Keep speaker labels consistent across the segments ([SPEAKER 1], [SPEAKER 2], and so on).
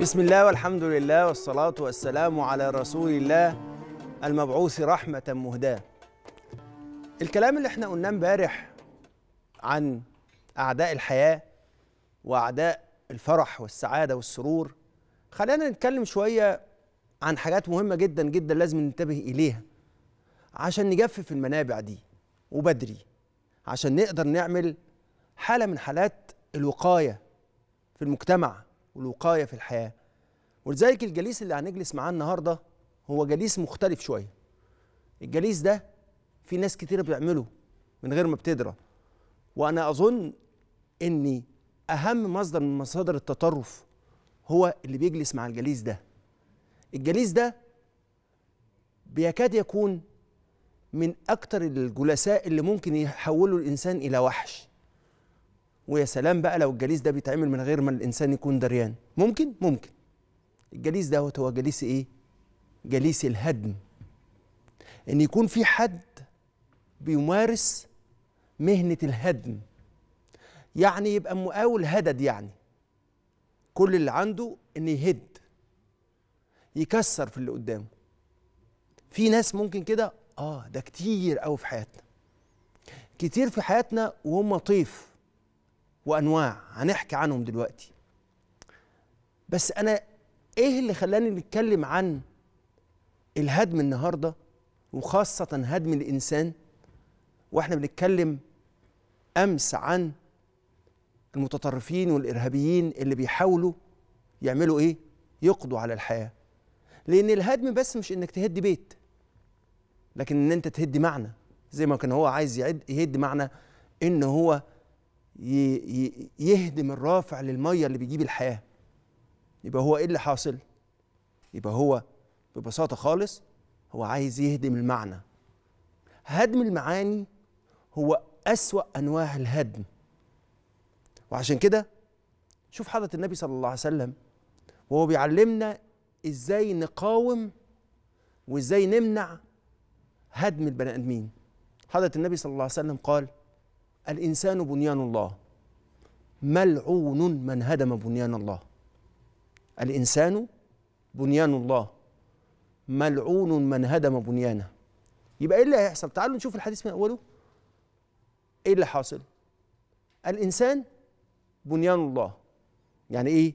[SPEAKER 1] بسم الله والحمد لله والصلاة والسلام على رسول الله المبعوث رحمة مهداة الكلام اللي احنا قلناه امبارح عن أعداء الحياة وأعداء الفرح والسعادة والسرور خلينا نتكلم شوية عن حاجات مهمة جدا جدا لازم ننتبه إليها عشان نجفف المنابع دي وبدري عشان نقدر نعمل حالة من حالات الوقاية في المجتمع والوقايه في الحياه ولذلك الجليس اللي هنجلس معاه النهارده هو جليس مختلف شويه الجليس ده في ناس كتير بيعمله من غير ما بتدرى وانا اظن ان اهم مصدر من مصادر التطرف هو اللي بيجلس مع الجليس ده الجليس ده بيكاد يكون من اكتر الجلساء اللي ممكن يحولوا الانسان الى وحش ويا سلام بقى لو الجليس ده بيتعمل من غير ما الانسان يكون دريان ممكن ممكن الجليس ده هو جليس ايه جليس الهدم ان يكون في حد بيمارس مهنه الهدم يعني يبقى مقاول هدد يعني كل اللي عنده ان يهد يكسر في اللي قدامه في ناس ممكن كده اه ده كتير قوي في حياتنا كتير في حياتنا وهم طيف وانواع هنحكي عنهم دلوقتي بس انا ايه اللي خلاني نتكلم عن الهدم النهارده وخاصه هدم الانسان واحنا بنتكلم امس عن المتطرفين والارهابيين اللي بيحاولوا يعملوا ايه يقضوا على الحياه لان الهدم بس مش انك تهد بيت لكن ان انت تهد معنى زي ما كان هو عايز يهد معنى ان هو يهدم الرافع للميه اللي بيجيب الحياه يبقى هو ايه اللي حاصل يبقى هو ببساطه خالص هو عايز يهدم المعنى هدم المعاني هو اسوا انواع الهدم وعشان كده شوف حضره النبي صلى الله عليه وسلم وهو بيعلمنا ازاي نقاوم وازاي نمنع هدم البني ادمين حضره النبي صلى الله عليه وسلم قال الإنسان بنيان الله ملعون من هدم بنيان الله الإنسان بنيان الله ملعون من هدم بنيانه يبقى إيه اللي هيحصل تعالوا نشوف الحديث من أوله إيه اللي حاصل الإنسان بنيان الله يعني إيه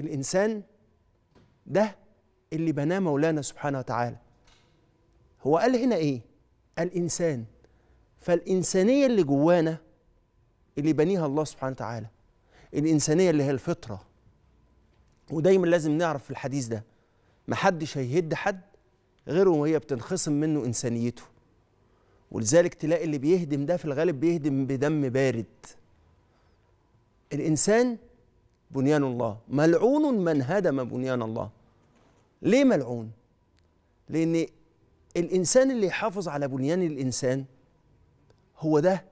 [SPEAKER 1] الإنسان ده اللي بناه مولانا سبحانه وتعالى هو قال هنا إيه الإنسان فالإنسانية اللي جوانا اللي بنيها الله سبحانه وتعالى الإنسانية اللي هي الفطرة ودايما لازم نعرف في الحديث ده محدش هيهد حد غيره وهي بتنخصم منه إنسانيته ولذلك تلاقي اللي بيهدم ده في الغالب بيهدم بدم بارد الإنسان بنيان الله ملعون من هدم بنيان الله ليه ملعون؟ لأن الإنسان اللي يحافظ على بنيان الإنسان هو ده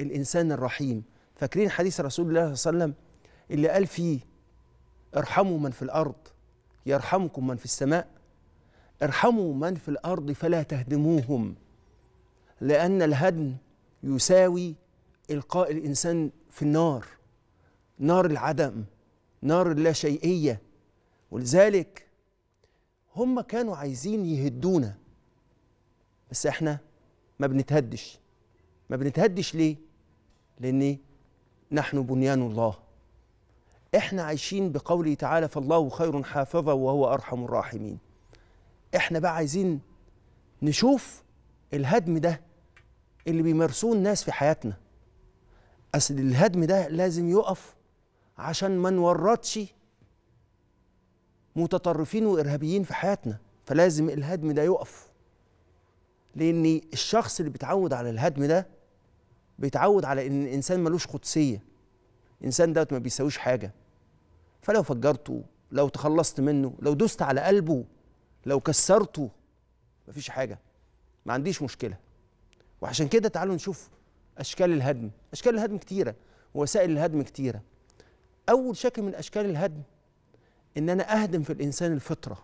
[SPEAKER 1] الإنسان الرحيم فاكرين حديث رسول الله صلى الله عليه وسلم اللي قال فيه ارحموا من في الأرض يرحمكم من في السماء ارحموا من في الأرض فلا تهدموهم لأن الهدم يساوي إلقاء الإنسان في النار نار العدم نار اللاشيئية ولذلك هم كانوا عايزين يهدونا بس احنا ما بنتهدش ما بنتهدش ليه لان نحن بنيان الله احنا عايشين بقوله تعالى فالله خير حافظا وهو ارحم الراحمين احنا بقى عايزين نشوف الهدم ده اللي بيمارسوه الناس في حياتنا اصل الهدم ده لازم يقف عشان ما نورطش متطرفين وارهابيين في حياتنا فلازم الهدم ده يقف لان الشخص اللي بيتعود على الهدم ده بيتعود على ان الانسان ملوش قدسيه الانسان دوت ما بيساويش حاجه فلو فجرته لو تخلصت منه لو دوست على قلبه لو كسرته مفيش حاجه ما عنديش مشكله وعشان كده تعالوا نشوف اشكال الهدم اشكال الهدم كتيره ووسائل الهدم كتيره اول شكل من اشكال الهدم ان انا اهدم في الانسان الفطره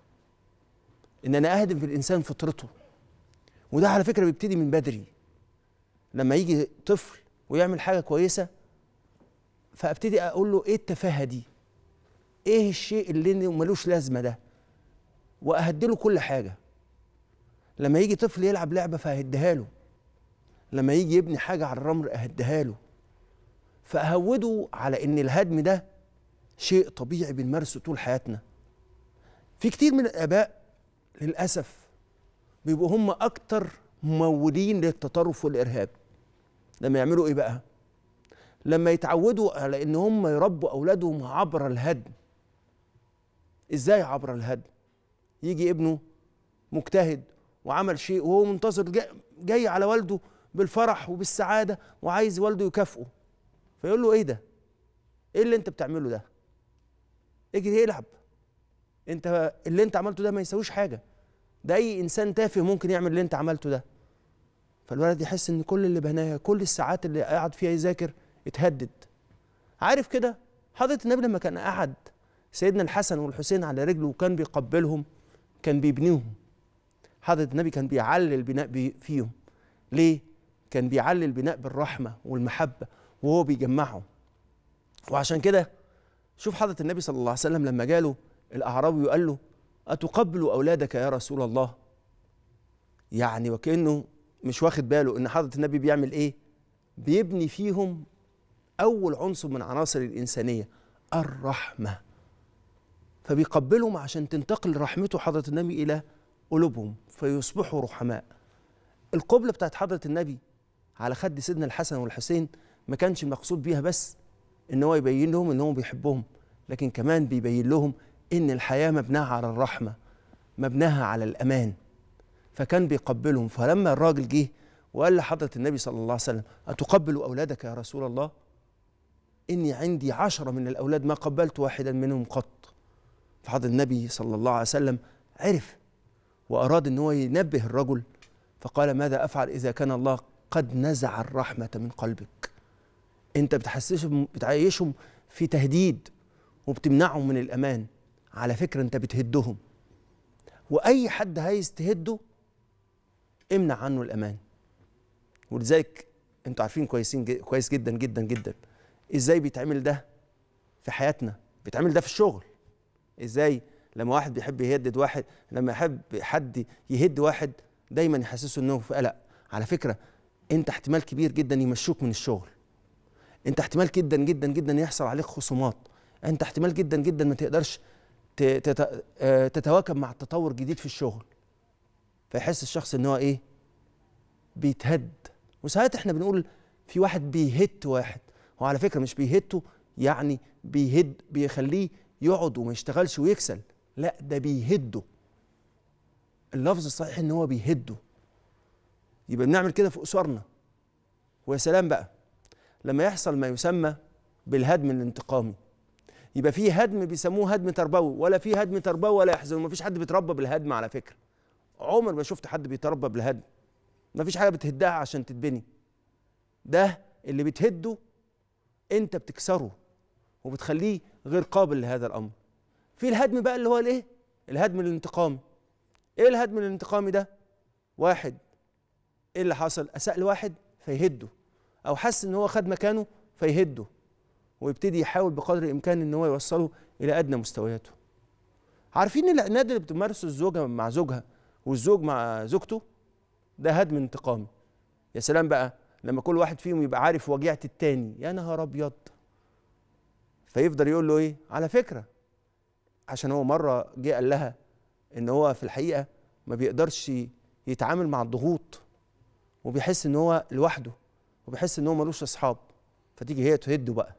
[SPEAKER 1] ان انا اهدم في الانسان فطرته وده على فكره بيبتدي من بدري لما يجي طفل ويعمل حاجه كويسه فابتدي اقول له ايه التفاهه دي ايه الشيء اللي ملوش لازمه ده واهدله كل حاجه لما يجي طفل يلعب لعبه فاهدها له لما يجي يبني حاجه على الرمل اهدها له فاهوده على ان الهدم ده شيء طبيعي بنمارسه طول حياتنا في كتير من الاباء للاسف بيبقوا هم اكتر ممولين للتطرف والارهاب لما يعملوا ايه بقى لما يتعودوا على ان هم يربوا اولادهم عبر الهدم ازاي عبر الهدم يجي ابنه مجتهد وعمل شيء وهو منتظر جاي, على والده بالفرح وبالسعاده وعايز والده يكافئه فيقول له ايه ده ايه اللي انت بتعمله ده اجري العب انت اللي انت عملته ده ما يساويش حاجه ده اي انسان تافه ممكن يعمل اللي انت عملته ده فالولد يحس ان كل اللي بناها كل الساعات اللي قعد فيها يذاكر اتهدد عارف كده حضره النبي لما كان قعد سيدنا الحسن والحسين على رجله وكان بيقبلهم كان بيبنيهم حضره النبي كان بيعلي البناء فيهم ليه كان بيعلي البناء بالرحمه والمحبه وهو بيجمعهم وعشان كده شوف حضره النبي صلى الله عليه وسلم لما جاله الاعرابي وقال له اتقبل اولادك يا رسول الله يعني وكانه مش واخد باله ان حضره النبي بيعمل ايه بيبني فيهم اول عنصر من عناصر الانسانيه الرحمه فبيقبلهم عشان تنتقل رحمته حضره النبي الى قلوبهم فيصبحوا رحماء القبلة بتاعت حضرة النبي على خد سيدنا الحسن والحسين ما كانش مقصود بيها بس ان هو يبين لهم ان هو بيحبهم لكن كمان بيبين لهم ان الحياة مبناها على الرحمة مبناها على الأمان فكان بيقبلهم فلما الراجل جه وقال لحضرة النبي صلى الله عليه وسلم أتقبل أولادك يا رسول الله إني عندي عشرة من الأولاد ما قبلت واحدا منهم قط فحضر النبي صلى الله عليه وسلم عرف وأراد أن هو ينبه الرجل فقال ماذا أفعل إذا كان الله قد نزع الرحمة من قلبك أنت بتحسسهم بتعيشهم في تهديد وبتمنعهم من الأمان على فكرة أنت بتهدهم وأي حد عايز تهده امنع عنه الامان ولذلك انتوا عارفين كويسين جي كويس جدا جدا جدا ازاي بيتعمل ده في حياتنا بيتعمل ده في الشغل ازاي لما واحد بيحب يهدد واحد لما يحب حد يهد واحد دايما يحسسه انه في قلق على فكره انت احتمال كبير جدا يمشوك من الشغل انت احتمال جدا جدا جدا يحصل عليك خصومات انت احتمال جدا جدا ما تقدرش آه، تتواكب مع التطور الجديد في الشغل فيحس الشخص ان هو ايه بيتهد وساعات احنا بنقول في واحد بيهت واحد هو على فكره مش بيهته يعني بيهد بيخليه يقعد وما يشتغلش ويكسل لا ده بيهده اللفظ الصحيح ان هو بيهده يبقى بنعمل كده في اسرنا ويا سلام بقى لما يحصل ما يسمى بالهدم الانتقامي يبقى في هدم بيسموه هدم تربوي ولا في هدم تربوي ولا يحزن فيش حد بيتربى بالهدم على فكره عمر ما شفت حد بيتربى بالهدم مفيش حاجه بتهدها عشان تتبني ده اللي بتهده انت بتكسره وبتخليه غير قابل لهذا الامر في الهدم بقى اللي هو الايه الهدم الانتقامي ايه الهدم الانتقامي ده واحد ايه اللي حصل اساء لواحد فيهده او حس ان هو خد مكانه فيهده ويبتدي يحاول بقدر الامكان ان هو يوصله الى ادنى مستوياته عارفين العناد اللي بتمارسه الزوجه مع زوجها والزوج مع زوجته ده هدم انتقامي يا سلام بقى لما كل واحد فيهم يبقى عارف وجيعه التاني يا نهار ابيض فيفضل يقول له ايه على فكره عشان هو مره جه قال لها ان هو في الحقيقه ما بيقدرش يتعامل مع الضغوط وبيحس ان هو لوحده وبيحس ان هو ملوش اصحاب فتيجي هي تهده بقى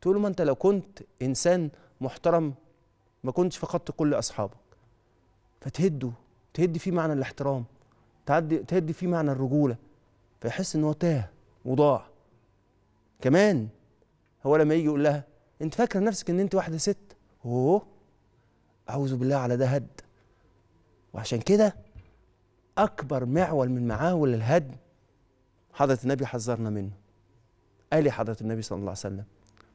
[SPEAKER 1] تقول له ما انت لو كنت انسان محترم ما كنتش فقدت كل اصحابك فتهده تهدي فيه معنى الاحترام تعدي تهدي فيه معنى الرجوله فيحس ان هو تاه وضاع كمان هو لما يجي يقول لها انت فاكره نفسك ان انت واحده ست اوه اعوذ بالله على ده هد وعشان كده اكبر معول من معاول الهد حضره النبي حذرنا منه قال حضره النبي صلى الله عليه وسلم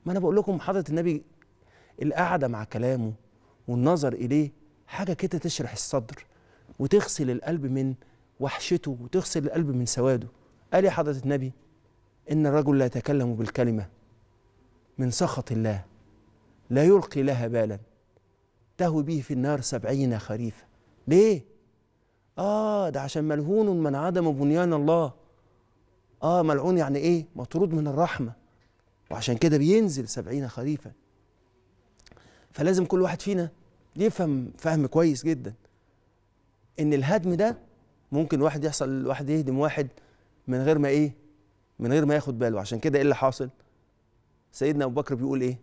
[SPEAKER 1] ما انا بقول لكم حضره النبي القعده مع كلامه والنظر اليه حاجه كده تشرح الصدر وتغسل القلب من وحشته وتغسل القلب من سواده قال يا حضرة النبي إن الرجل لا يتكلم بالكلمة من سخط الله لا يلقي لها بالا تهوي به في النار سبعين خريفا ليه؟ آه ده عشان ملهون من عدم بنيان الله آه ملعون يعني إيه؟ مطرود من الرحمة وعشان كده بينزل سبعين خريفا فلازم كل واحد فينا يفهم فهم كويس جدا ان الهدم ده ممكن واحد يحصل واحد يهدم واحد من غير ما ايه من غير ما ياخد باله عشان كده ايه اللي حاصل سيدنا ابو بكر بيقول ايه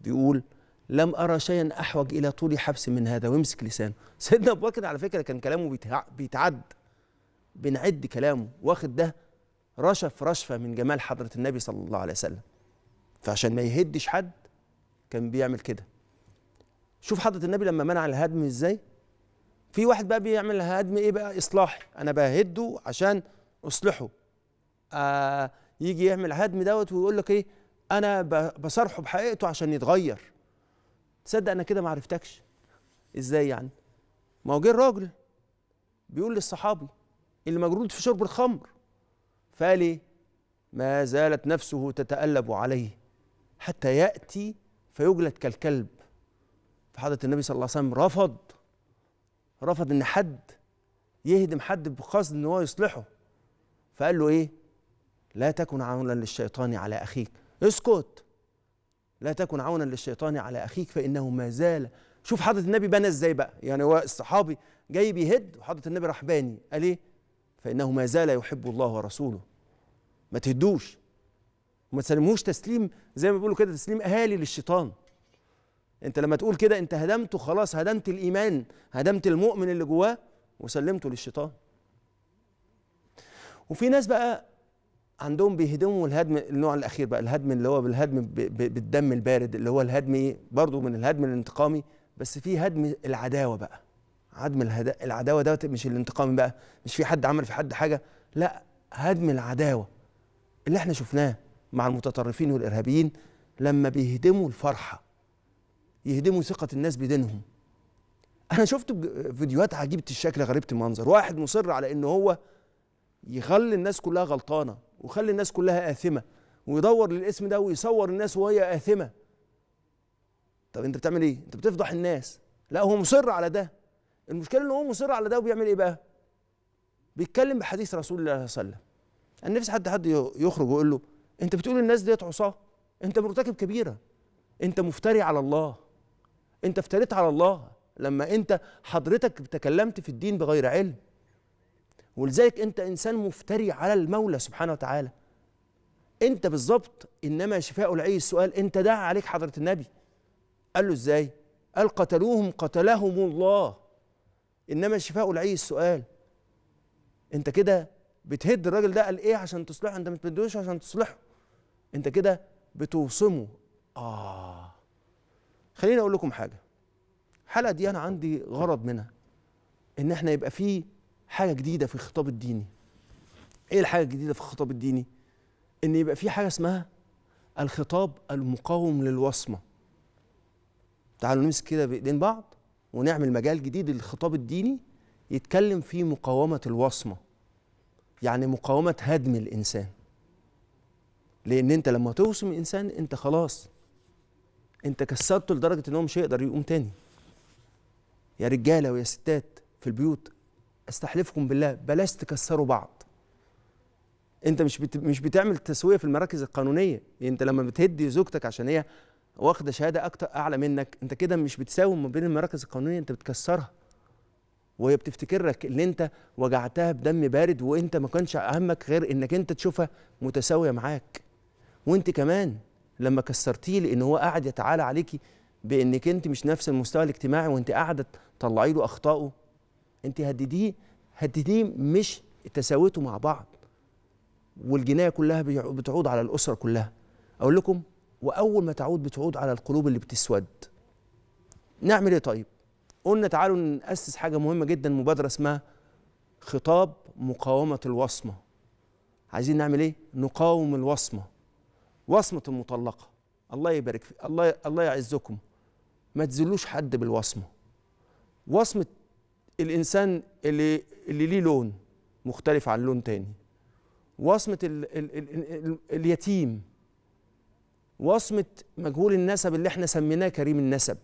[SPEAKER 1] بيقول لم ارى شيئا احوج الى طول حبس من هذا ويمسك لسانه سيدنا ابو بكر على فكره كان كلامه بيتعد بنعد كلامه واخد ده رشف رشفه من جمال حضره النبي صلى الله عليه وسلم فعشان ما يهدش حد كان بيعمل كده شوف حضره النبي لما منع الهدم ازاي في واحد بقى بيعمل هدم ايه بقى اصلاحي انا بهده عشان اصلحه آه يجي يعمل هدم دوت ويقول لك ايه انا بصرحه بحقيقته عشان يتغير تصدق انا كده ما عرفتكش ازاي يعني ما هو جه الراجل بيقول للصحابي اللي مجرود في شرب الخمر فقال ايه ما زالت نفسه تتألب عليه حتى يأتي فيجلد كالكلب فحضرة النبي صلى الله عليه وسلم رفض رفض ان حد يهدم حد بقصد ان هو يصلحه فقال له ايه لا تكن عونا للشيطان على اخيك اسكت لا تكن عونا للشيطان على اخيك فانه ما زال شوف حضره النبي بنى ازاي بقى يعني هو الصحابي جاي بيهد وحضره النبي راح باني قال ايه فانه ما زال يحب الله ورسوله ما تهدوش وما تسلموش تسليم زي ما بيقولوا كده تسليم اهالي للشيطان انت لما تقول كده انت هدمته خلاص هدمت الايمان هدمت المؤمن اللي جواه وسلمته للشيطان وفي ناس بقى عندهم بيهدموا الهدم النوع الاخير بقى الهدم اللي هو بالهدم بالدم البارد اللي هو الهدم ايه برضه من الهدم الانتقامي بس في هدم العداوه بقى هدم العداوه دوت مش الانتقامي بقى مش في حد عمل في حد حاجه لا هدم العداوه اللي احنا شفناه مع المتطرفين والارهابيين لما بيهدموا الفرحه يهدموا ثقه الناس بدينهم انا شفت فيديوهات عجيبه الشكل غريبه المنظر واحد مصر على ان هو يخلي الناس كلها غلطانه ويخلي الناس كلها اثمه ويدور للاسم ده ويصور الناس وهي اثمه طب انت بتعمل ايه انت بتفضح الناس لا هو مصر على ده المشكله ان هو مصر على ده وبيعمل ايه بقى بيتكلم بحديث رسول الله صلى الله عليه وسلم انا نفسي حد حد يخرج ويقول له انت بتقول الناس ديت عصاه انت مرتكب كبيره انت مفتري على الله انت افتريت على الله لما انت حضرتك تكلمت في الدين بغير علم ولذلك انت انسان مفتري على المولى سبحانه وتعالى انت بالظبط انما شفاء العي السؤال انت دعا عليك حضره النبي قال له ازاي قال قتلوهم قتلهم الله انما شفاء العي السؤال انت كده بتهد الراجل ده قال ايه عشان تصلحه انت ما بتدوش عشان تصلحه انت كده بتوصمه اه خليني اقول لكم حاجه الحلقه دي انا عندي غرض منها ان احنا يبقى في حاجه جديده في الخطاب الديني ايه الحاجه الجديده في الخطاب الديني ان يبقى في حاجه اسمها الخطاب المقاوم للوصمه تعالوا نمسك كده بايدين بعض ونعمل مجال جديد للخطاب الديني يتكلم في مقاومه الوصمه يعني مقاومه هدم الانسان لان انت لما توصم انسان انت خلاص انت كسرته لدرجه ان هو مش هيقدر يقوم تاني يا رجاله ويا ستات في البيوت استحلفكم بالله بلاش تكسروا بعض انت مش بت... مش بتعمل تسويه في المراكز القانونيه انت لما بتهدي زوجتك عشان هي واخده شهاده اكتر اعلى منك انت كده مش بتساوم ما بين المراكز القانونيه انت بتكسرها وهي بتفتكرك ان انت وجعتها بدم بارد وانت ما كانش همك غير انك انت تشوفها متساويه معاك وانت كمان لما كسرتيه لان هو قاعد يتعالى عليكي بانك انت مش نفس المستوى الاجتماعي وانت قاعده تطلعي له اخطائه انت هدديه هدديه مش تساويته مع بعض والجنايه كلها بتعود على الاسره كلها اقول لكم واول ما تعود بتعود على القلوب اللي بتسود نعمل ايه طيب قلنا تعالوا نأسس حاجة مهمة جدا مبادرة اسمها خطاب مقاومة الوصمة عايزين نعمل ايه؟ نقاوم الوصمة وصمة المطلقه الله يبارك فيك الله الله يعزكم ما تذلوش حد بالوصمة وصمة الإنسان اللي اللي ليه لون مختلف عن لون تاني وصمة الـ الـ الـ الـ اليتيم وصمة مجهول النسب اللي احنا سميناه كريم النسب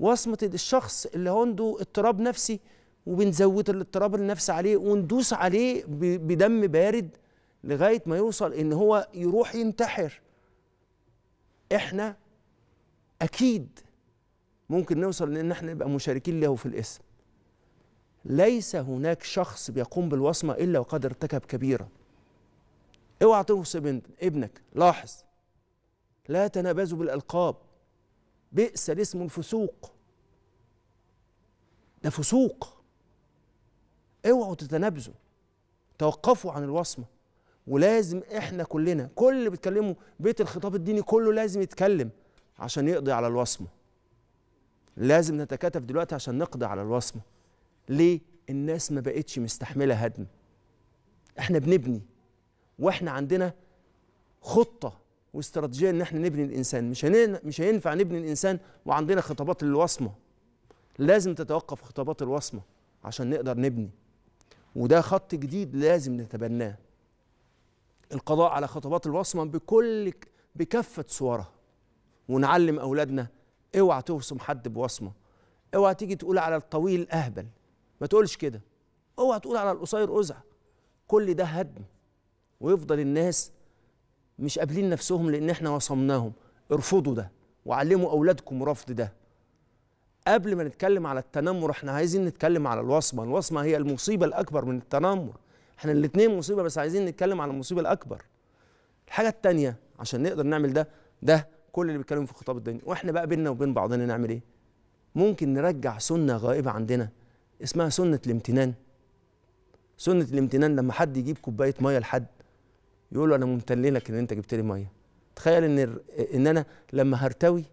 [SPEAKER 1] وصمة الشخص اللي عنده اضطراب نفسي وبنزود الاضطراب النفسي عليه وندوس عليه بدم بارد لغايه ما يوصل ان هو يروح ينتحر احنا اكيد ممكن نوصل لان احنا نبقى مشاركين له في الاسم ليس هناك شخص بيقوم بالوصمه الا وقد ارتكب كبيره اوعى توصي ابنك لاحظ لا تنابزوا بالالقاب بئس الاسم الفسوق ده فسوق اوعوا تتنابزوا توقفوا عن الوصمه ولازم احنا كلنا كل اللي بيتكلموا بيت الخطاب الديني كله لازم يتكلم عشان يقضي على الوصمه لازم نتكاتف دلوقتي عشان نقضي على الوصمه ليه الناس ما بقتش مستحمله هدم احنا بنبني واحنا عندنا خطه واستراتيجيه ان احنا نبني الانسان مش مش هينفع نبني الانسان وعندنا خطابات للوصمه لازم تتوقف خطابات الوصمه عشان نقدر نبني وده خط جديد لازم نتبناه القضاء على خطابات الوصمة بكل بكافة صورها ونعلم أولادنا اوعى توصم حد بوصمة اوعى تيجي تقول على الطويل أهبل ما تقولش كده اوعى تقول على القصير أزع كل ده هدم ويفضل الناس مش قابلين نفسهم لأن احنا وصمناهم ارفضوا ده وعلموا أولادكم رفض ده قبل ما نتكلم على التنمر احنا عايزين نتكلم على الوصمة الوصمة هي المصيبة الأكبر من التنمر احنا الاثنين مصيبه بس عايزين نتكلم على المصيبه الاكبر الحاجه الثانيه عشان نقدر نعمل ده ده كل اللي بيتكلم في الخطاب الديني واحنا بقى بيننا وبين بعضنا نعمل ايه ممكن نرجع سنه غائبه عندنا اسمها سنه الامتنان سنه الامتنان لما حد يجيب كوبايه ميه لحد يقول له انا ممتن لك ان انت جبت لي ميه تخيل ان ان انا لما هرتوي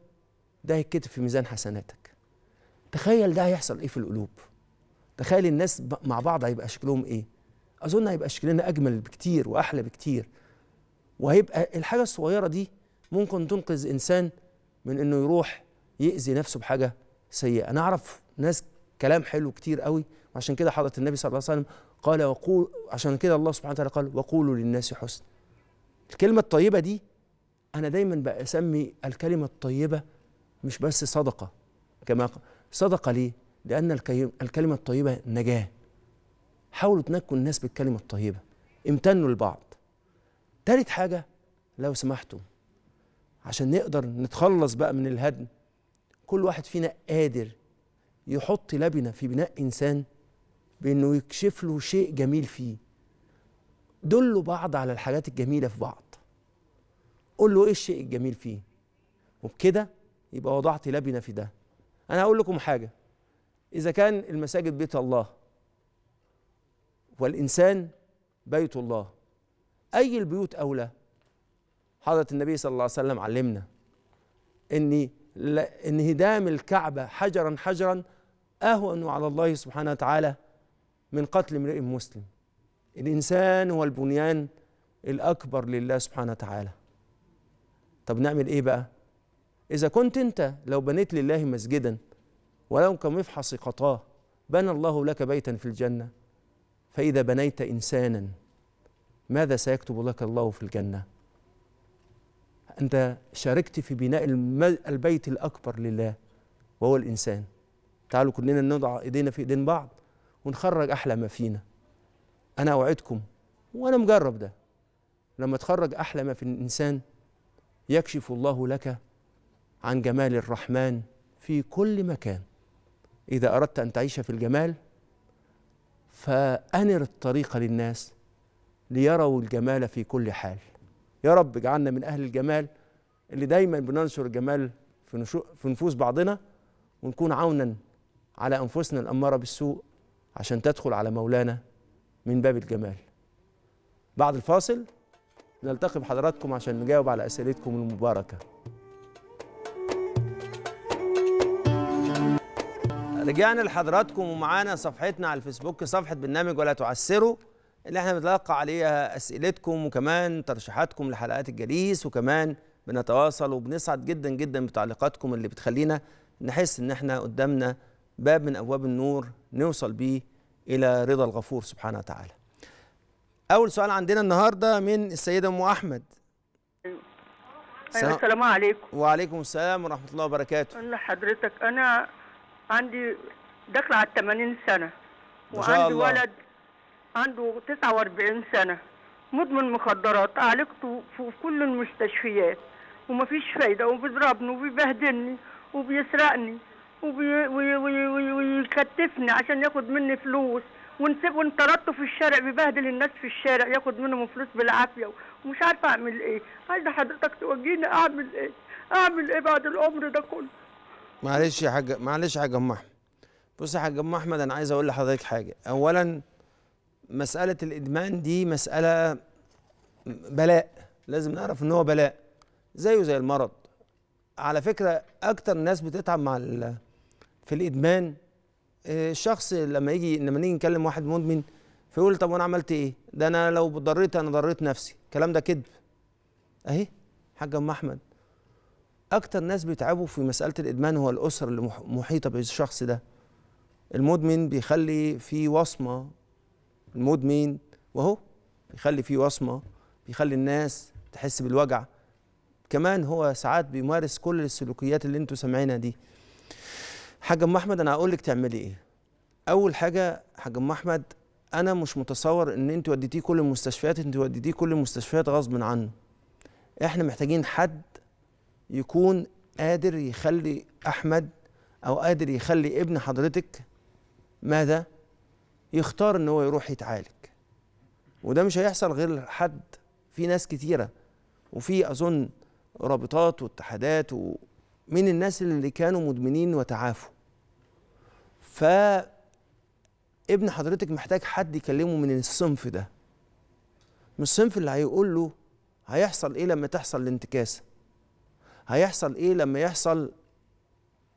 [SPEAKER 1] ده هيتكتب في ميزان حسناتك تخيل ده هيحصل ايه في القلوب تخيل الناس مع بعض هيبقى شكلهم ايه اظن هيبقى شكلنا اجمل بكتير واحلى بكتير وهيبقى الحاجه الصغيره دي ممكن تنقذ انسان من انه يروح يأذي نفسه بحاجه سيئه انا اعرف ناس كلام حلو كتير قوي عشان كده حضرة النبي صلى الله عليه وسلم قال وقول عشان كده الله سبحانه وتعالى قال وقولوا للناس حسن الكلمة الطيبة دي أنا دايما بسمي الكلمة الطيبة مش بس صدقة كما صدقة ليه؟ لأن الكلمة الطيبة نجاة حاولوا تنكوا الناس بالكلمة الطيبة امتنوا لبعض تالت حاجة لو سمحتم عشان نقدر نتخلص بقى من الهدم كل واحد فينا قادر يحط لبنة في بناء إنسان بأنه يكشف له شيء جميل فيه دلوا بعض على الحاجات الجميلة في بعض قول له إيه الشيء الجميل فيه وبكده يبقى وضعت لبنة في ده أنا هقول لكم حاجة إذا كان المساجد بيت الله والإنسان بيت الله أي البيوت أولى حضرة النبي صلى الله عليه وسلم علمنا إن انهدام الكعبة حجرا حجرا أهون على الله سبحانه وتعالى من قتل امرئ مسلم الإنسان هو البنيان الأكبر لله سبحانه وتعالى طب نعمل إيه بقى إذا كنت أنت لو بنيت لله مسجدا ولو كمفحص قطاه بنى الله لك بيتا في الجنه فإذا بنيت إنسانا ماذا سيكتب لك الله في الجنة أنت شاركت في بناء البيت الأكبر لله وهو الإنسان تعالوا كلنا نضع إيدينا في إيدين بعض ونخرج أحلى ما فينا أنا أوعدكم وأنا مجرب ده لما تخرج أحلى ما في الإنسان يكشف الله لك عن جمال الرحمن في كل مكان إذا أردت أن تعيش في الجمال فأنر الطريق للناس ليروا الجمال في كل حال يا رب اجعلنا من أهل الجمال اللي دايما بننشر الجمال في, في نفوس بعضنا ونكون عونا على أنفسنا الأمارة بالسوء عشان تدخل على مولانا من باب الجمال بعد الفاصل نلتقي بحضراتكم عشان نجاوب على أسئلتكم المباركة رجعنا لحضراتكم ومعانا صفحتنا على الفيسبوك صفحه برنامج ولا تعسروا اللي احنا بنتلقى عليها اسئلتكم وكمان ترشيحاتكم لحلقات الجليس وكمان بنتواصل وبنسعد جدا جدا بتعليقاتكم اللي بتخلينا نحس ان احنا قدامنا باب من ابواب النور نوصل بيه الى رضا الغفور سبحانه وتعالى. اول سؤال عندنا النهارده من السيده ام احمد.
[SPEAKER 2] أيوة، السلام
[SPEAKER 1] عليكم. وعليكم السلام ورحمه الله وبركاته. انا حضرتك انا عندي داخله على 80 سنه وعندي الله. ولد
[SPEAKER 2] عنده 49 سنه مدمن مخدرات عالجته في كل المستشفيات وما فيش فايده وبيضربني وبيبهدلني وبيسرقني وبي... وي... وي... وي... ويكتفني عشان ياخد مني فلوس ونسيب وانطردته في الشارع بيبهدل الناس في الشارع ياخد منهم فلوس بالعافيه ومش عارفه اعمل ايه عايزه حضرتك توجيني اعمل ايه اعمل ايه بعد العمر ده كله
[SPEAKER 1] معلش يا حاج معلش يا حاج ام احمد بص يا حاج ام احمد انا عايز اقول لحضرتك حاجه اولا مساله الادمان دي مساله بلاء لازم نعرف ان هو بلاء زيه زي المرض على فكره اكتر ناس بتتعب مع في الادمان آه، الشخص لما يجي لما نيجي نكلم واحد مدمن فيقول طب وانا عملت ايه ده انا لو ضريت انا ضريت نفسي الكلام ده كذب اهي حاج ام احمد اكتر ناس بيتعبوا في مساله الادمان هو الاسره اللي محيطه بالشخص ده المدمن بيخلي في وصمه المدمن وهو بيخلي في وصمه بيخلي الناس تحس بالوجع كمان هو ساعات بيمارس كل السلوكيات اللي انتوا سامعينها دي حاج ام احمد انا هقول لك تعملي ايه اول حاجه حاج ام احمد انا مش متصور ان انتوا وديتيه كل المستشفيات انتوا وديتيه كل المستشفيات غصب عنه احنا محتاجين حد يكون قادر يخلي احمد او قادر يخلي ابن حضرتك ماذا يختار ان هو يروح يتعالج وده مش هيحصل غير حد في ناس كتيره وفي اظن رابطات واتحادات من الناس اللي كانوا مدمنين وتعافوا ف ابن حضرتك محتاج حد يكلمه من الصنف ده من الصنف اللي هيقول له هيحصل ايه لما تحصل الانتكاسه هيحصل ايه لما يحصل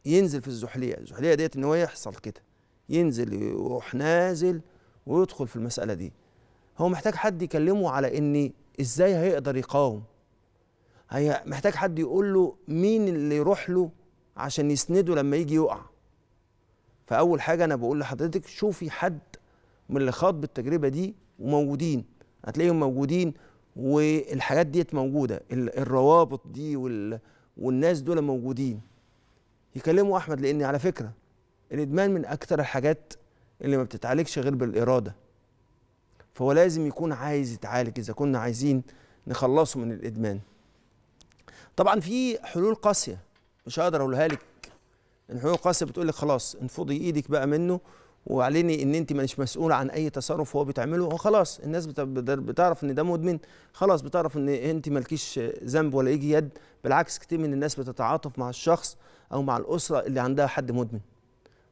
[SPEAKER 1] ينزل في الزحليه الزحليه ديت ان هو يحصل كده ينزل يروح نازل ويدخل في المساله دي هو محتاج حد يكلمه على ان ازاي هيقدر يقاوم هي محتاج حد يقول له مين اللي يروح له عشان يسنده لما يجي يقع فاول حاجه انا بقول لحضرتك شوفي حد من اللي خاض بالتجربه دي وموجودين هتلاقيهم موجودين والحاجات ديت موجوده الروابط دي وال والناس دول موجودين يكلموا احمد لان على فكره الادمان من اكثر الحاجات اللي ما بتتعالجش غير بالاراده فهو لازم يكون عايز يتعالج اذا كنا عايزين نخلصه من الادمان طبعا في حلول قاسيه مش هقدر اقولها لك ان حلول قاسيه بتقول لك خلاص انفضي ايدك بقى منه واعلني ان انت مش مسؤول عن اي تصرف هو بتعمله هو خلاص الناس بتعرف ان ده مدمن خلاص بتعرف ان انت مالكيش ذنب ولا يجي يد بالعكس كتير من الناس بتتعاطف مع الشخص او مع الاسره اللي عندها حد مدمن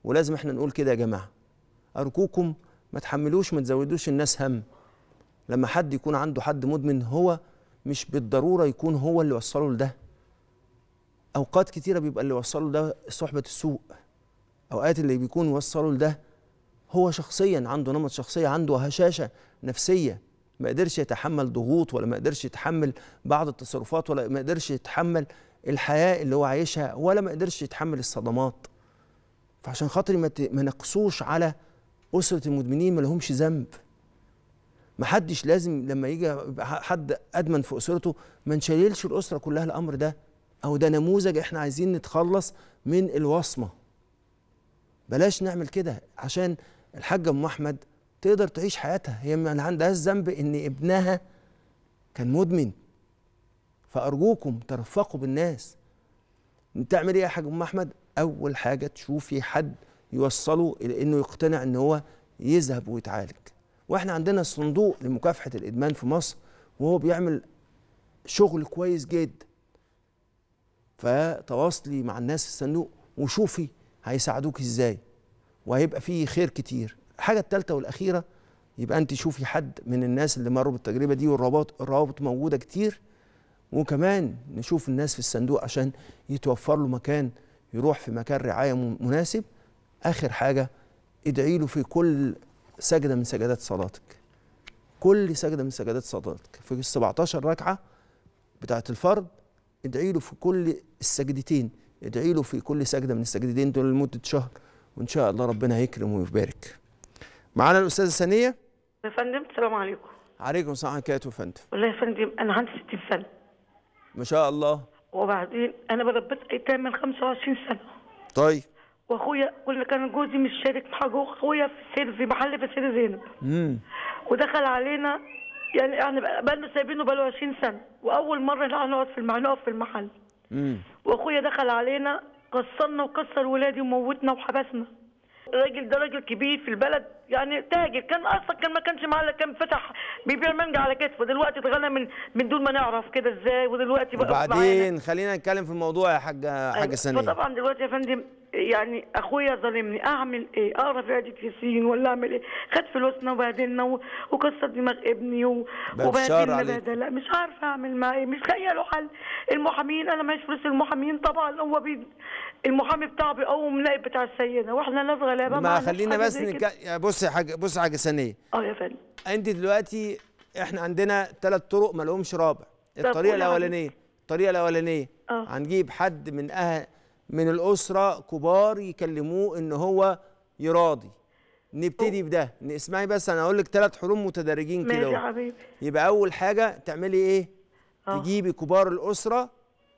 [SPEAKER 1] ولازم احنا نقول كده يا جماعه ارجوكم ما تحملوش ما تزودوش الناس هم لما حد يكون عنده حد مدمن هو مش بالضروره يكون هو اللي وصله لده اوقات كتيره بيبقى اللي وصله ده صحبه السوء اوقات اللي بيكون وصله لده هو شخصيا عنده نمط شخصيه عنده هشاشه نفسيه ما قدرش يتحمل ضغوط ولا ما قدرش يتحمل بعض التصرفات ولا ما قدرش يتحمل الحياه اللي هو عايشها ولا ما قدرش يتحمل الصدمات فعشان خاطري ما نقصوش على اسره المدمنين ما لهمش ذنب ما حدش لازم لما يجي حد ادمن في اسرته ما نشيلش الاسره كلها الامر ده او ده نموذج احنا عايزين نتخلص من الوصمه بلاش نعمل كده عشان الحاجه ام احمد تقدر تعيش حياتها هي ما عندهاش ذنب ان ابنها كان مدمن فارجوكم ترفقوا بالناس تعمل ايه يا حاج ام احمد اول حاجه تشوفي حد يوصله الى انه يقتنع ان هو يذهب ويتعالج واحنا عندنا صندوق لمكافحه الادمان في مصر وهو بيعمل شغل كويس جدا فتواصلي مع الناس في الصندوق وشوفي هيساعدوك ازاي وهيبقى فيه خير كتير الحاجه الثالثه والاخيره يبقى انت شوفي حد من الناس اللي مروا بالتجربه دي والروابط الروابط موجوده كتير وكمان نشوف الناس في الصندوق عشان يتوفر له مكان يروح في مكان رعايه مناسب اخر حاجه ادعي له في كل سجده من سجدات صلاتك كل سجده من سجدات صلاتك في ال 17 ركعه بتاعه الفرض ادعي له في كل السجدتين ادعي له في كل سجده من السجدتين دول لمده شهر وان شاء الله ربنا هيكرم ويبارك معانا الاستاذه سنيه
[SPEAKER 2] يا فندم السلام عليكم
[SPEAKER 1] عليكم السلام ورحمه يا فندم
[SPEAKER 2] والله يا فندم انا عندي 60 سنه
[SPEAKER 1] ما شاء الله
[SPEAKER 2] وبعدين انا بربيت ايتام من 25 سنه طيب واخويا قلنا كان جوزي مش شارك في حاجه واخويا في سير في محل في سير زينب امم ودخل علينا يعني يعني لنا سايبينه بقى له 20 سنه واول مره نقعد في نقف في المحل امم واخويا دخل علينا كسرنا وكسر ولادي وموتنا وحبسنا الراجل ده راجل كبير في البلد يعني تاجر كان اصلا كان ما كانش معاه كان فتح بيبيع مانجا على كتفه دلوقتي اتغنى من من دون ما نعرف كده
[SPEAKER 1] ازاي ودلوقتي بقى وبعدين خلينا نتكلم في الموضوع يا حاجه حاجه سنيه أيوة. طبعا
[SPEAKER 2] دلوقتي يا فندم يعني اخويا ظالمني اعمل ايه اقرا في عياده ياسين ولا اعمل ايه خد فلوسنا وبهدلنا وكسر دماغ ابني وبهدلنا لا مش عارفه اعمل معاه ايه مش خياله حل المحامين انا معيش فلوس المحامين طبعا هو بي المحامي بتاعه بيقوم نائب بتاع السيده واحنا ناس غلابه ما خلينا بس نك...
[SPEAKER 1] بص يا حاج بص يا حاج ثانيه اه يا فندم انت دلوقتي احنا عندنا ثلاث طرق ما لهمش رابع الطريقه الاولانيه الطريقه الاولانيه اه هنجيب حد من اهل من الاسره كبار يكلموه ان هو يراضي نبتدي بده اسمعي بس انا هقول لك ثلاث حلول متدرجين كده يا حبيبي يبقى اول حاجه تعملي ايه أوه. تجيبي كبار الاسره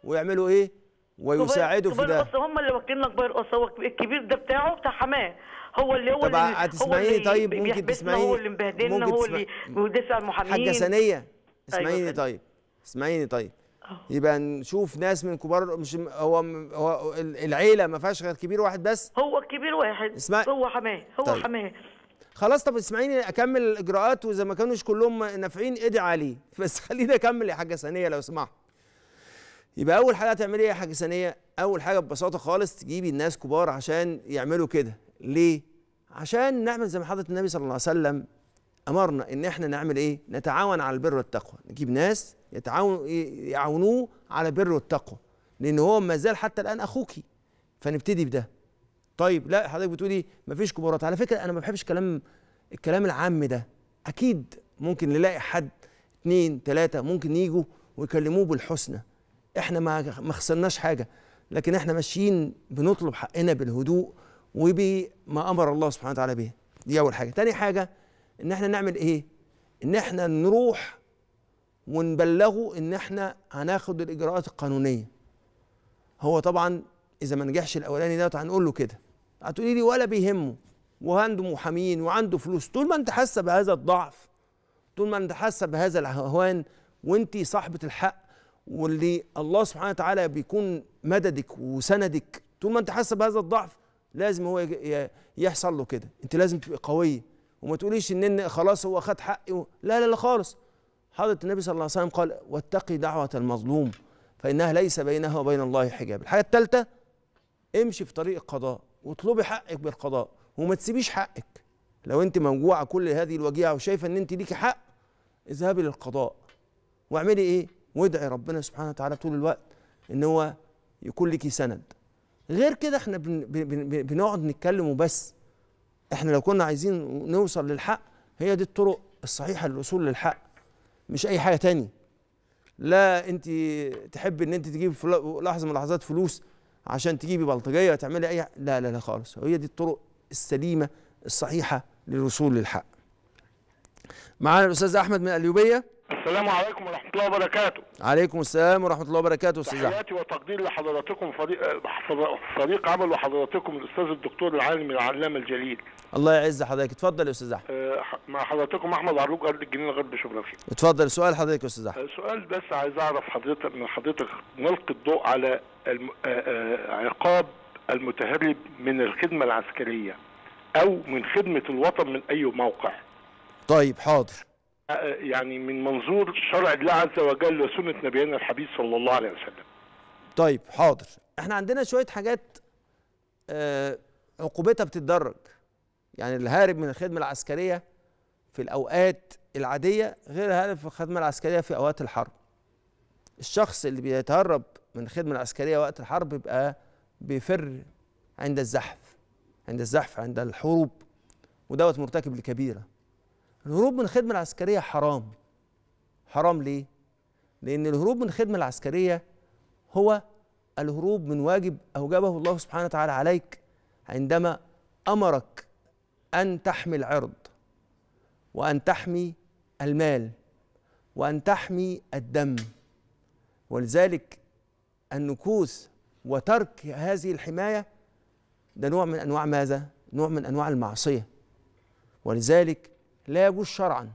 [SPEAKER 1] ويعملوا ايه ويساعده في ده
[SPEAKER 2] كبار هم اللي واكلين كبير القصه هو الكبير ده بتاعه بتاع حماه هو اللي هو طب هتسمعيه طيب ممكن تسمعيه هو اللي مبهدلنا هو اللي بيدفع المحامين حاجه ثانيه أيوة،
[SPEAKER 1] اسمعيني أيوة. طيب اسمعيني طيب يبقى نشوف ناس من كبار مش هو هو العيله ما فيهاش غير كبير واحد بس هو الكبير واحد اسمع... هو حماه هو طيب. حماه خلاص طب اسمعيني اكمل الاجراءات واذا ما كانوش كلهم نافعين ادعي عليه بس خليني اكمل يا حاجه ثانيه لو سمحت يبقى اول حاجه هتعملي ايه يا حاجه ثانيه اول حاجه ببساطه خالص تجيبي الناس كبار عشان يعملوا كده ليه عشان نعمل زي ما حضره النبي صلى الله عليه وسلم امرنا ان احنا نعمل ايه نتعاون على البر والتقوى نجيب ناس يتعاونوا يعاونوه على البر والتقوى لان هو ما زال حتى الان اخوكي فنبتدي بده طيب لا حضرتك بتقولي مفيش كبارات على فكره انا ما بحبش كلام الكلام العام ده اكيد ممكن نلاقي حد اتنين تلاته ممكن يجوا ويكلموه بالحسنى احنا ما خسرناش حاجه لكن احنا ماشيين بنطلب حقنا بالهدوء وبما امر الله سبحانه وتعالى به دي اول حاجه تاني حاجه ان احنا نعمل ايه ان احنا نروح ونبلغه ان احنا هناخد الاجراءات القانونيه هو طبعا اذا ما نجحش الاولاني دوت هنقول له كده هتقولي لي ولا بيهمه وعنده محامين وعنده فلوس طول ما انت حاسه بهذا الضعف طول ما انت حاسه بهذا الهوان وانت صاحبه الحق واللي الله سبحانه وتعالى بيكون مددك وسندك طول ما انت حاسه بهذا الضعف لازم هو يحصل له كده انت لازم تبقي قويه وما تقوليش ان, إن خلاص هو خد حقي و... لا لا لا خالص حضرة النبي صلى الله عليه وسلم قال واتقي دعوة المظلوم فإنها ليس بينها وبين الله حجاب الحاجة الثالثة امشي في طريق القضاء واطلبي حقك بالقضاء وما تسيبيش حقك لو انت موجوعة كل هذه الوجيعة وشايفة ان انت ليكي حق اذهبي للقضاء واعملي ايه وادعي ربنا سبحانه وتعالى طول الوقت ان هو يكون ليكي سند غير كده احنا بنقعد نتكلم وبس احنا لو كنا عايزين نوصل للحق هي دي الطرق الصحيحه للوصول للحق مش اي حاجه تاني لا انت تحب ان انت تجيب لحظه من لحظات فلوس عشان تجيبي بلطجيه وتعملي اي لا لا لا خالص هي دي الطرق السليمه الصحيحه للوصول للحق معانا الاستاذ احمد من اليوبيه السلام عليكم ورحمة الله وبركاته. عليكم السلام ورحمة الله وبركاته أستاذ أحمد. تحياتي
[SPEAKER 3] وتقدير لحضراتكم فريق فريق عمل وحضراتكم الأستاذ الدكتور العالم العلامة الجليل.
[SPEAKER 1] الله يعز حضرتك، اتفضل يا أستاذ أحمد.
[SPEAKER 3] آه، مع حضراتكم أحمد عروج أرض الجنينة غرب فيك
[SPEAKER 1] اتفضل سؤال حضرتك يا أستاذ أحمد.
[SPEAKER 3] آه، سؤال بس عايز أعرف حضرتك من حضرتك نلقي الضوء على آه، عقاب المتهرب من الخدمة العسكرية أو من خدمة الوطن من أي موقع.
[SPEAKER 1] طيب حاضر.
[SPEAKER 3] يعني من منظور شرع الله عز وجل وسنه نبينا الحبيب صلى الله عليه وسلم.
[SPEAKER 1] طيب حاضر احنا عندنا شويه حاجات آه، عقوبتها بتتدرج يعني الهارب من الخدمه العسكريه في الاوقات العاديه غير الهارب في الخدمه العسكريه في اوقات الحرب. الشخص اللي بيتهرب من الخدمه العسكريه وقت الحرب يبقى بيفر عند الزحف عند الزحف عند الحروب ودوت مرتكب لكبيره الهروب من الخدمة العسكرية حرام حرام ليه؟ لأن الهروب من الخدمة العسكرية هو الهروب من واجب أوجبه الله سبحانه وتعالى عليك عندما أمرك أن تحمي العرض وأن تحمي المال وأن تحمي الدم ولذلك النكوث وترك هذه الحماية ده نوع من أنواع ماذا؟ نوع من أنواع المعصية ولذلك لا يجوز شرعا